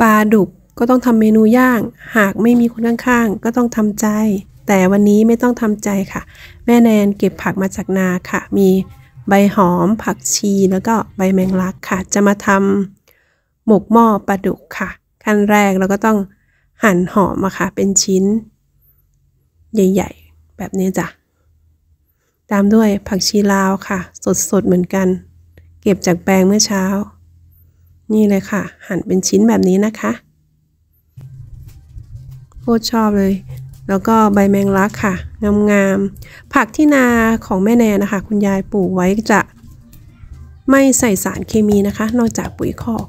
ปลาดุกก็ต้องทำเมนูย่าง หากไม่มีคนข้างๆก็ต้องทำใจ แต่วันนี้ไม่ต้องทำใจค่ะ แม่แนนเก็บผักมาจากนาค่ะ มีใบหอม ผักชี แล้วก็ใบแมงลักค่ะ จะมาทำหมกหม้อปลาดุกค่ะ ขั้นแรกเราก็ต้องหั่นหอมมาค่ะ เป็นชิ้น ใหญ่ ๆ แบบนี้จ้ะ ตามด้วยผักชีลาวค่ะ สดๆเหมือนกัน เก็บจากแปลงเมื่อเช้านี่เลยค่ะ หั่นเป็นชิ้นแบบนี้นะคะโคตรชอบเลย แล้วก็ใบแมงลักค่ะ งามๆผักที่นาของแม่แนนนะคะ คุณยายปลูกไว้จะไม่ใส่สารเคมีนะคะ นอกจากปุ๋ยคอก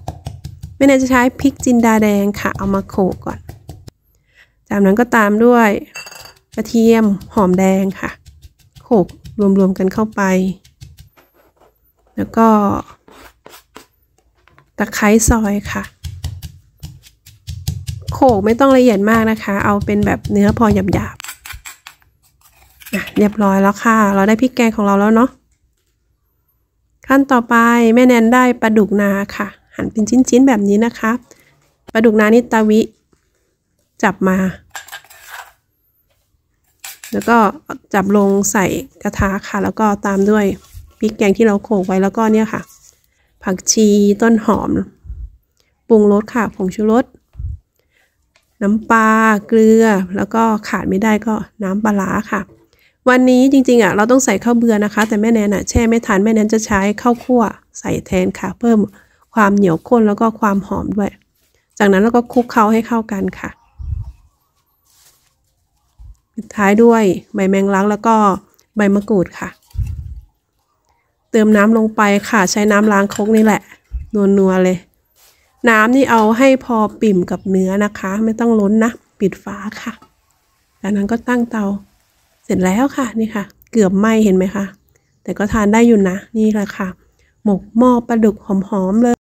แม่แนนจะใช้พริกจินดาแดงค่ะ เอามาโขกก่อน จากนั้นก็ตามด้วย กระเทียมหอมแดงค่ะโขกรวมๆกันเข้าไป แล้วก็ตะไคร้ซอยค่ะ โขกไม่ต้องละเอียดมากนะคะ เอาเป็นแบบเนื้อพอหยาบๆเรียบร้อยแล้วค่ะ เราได้พริกแกงของเราแล้วเนาะ ขั้นต่อไปแม่แนนได้ปลาดุกนาค่ะ หั่นเป็นชิ้นๆแบบนี้นะคะ ปลาดุกนานิตาวิจับมา แล้วก็จับลงใส่กระทะค่ะ แล้วก็ตามด้วยพริกแกงที่เราโขกไว้แล้วก็เนี่ยค่ะผักชีต้นหอมปรุงรสค่ะ ผงชูรสน้ำปลาเกลือแล้วก็ขาดไม่ได้ก็น้ำปลาค่ะ วันนี้จริงๆ อ่ะเราต้องใส่ข้าวเบื่อนะคะ แต่แม่แนนอ่ะ แช่ไม่ทันแม่แนนจะใช้ข้าวคั่ว ใส่แทนค่ะ เพิ่มความเหนียวข้นแล้วก็ความหอมด้วย จากนั้นเราก็คลุกเคล้าให้เข้ากันค่ะท้ายด้วยใบแมงลักแล้วก็ใบมะกรูดค่ะเติมน้ำลงไปค่ะ ใช้น้ำล้างคกนี่แหละ นวลๆเลย น้ำนี่เอาให้พอปิ่มกับเนื้อนะคะ ไม่ต้องล้นนะ ปิดฝาค่ะจากนั้นก็ตั้งเตา เสร็จแล้วค่ะ นี่ค่ะ เกือบไหม้เห็นไหมคะแต่ก็ทานได้อยู่นะ นี่แหละค่ะ หมกหม้อปลาดุก หอม ๆ เลย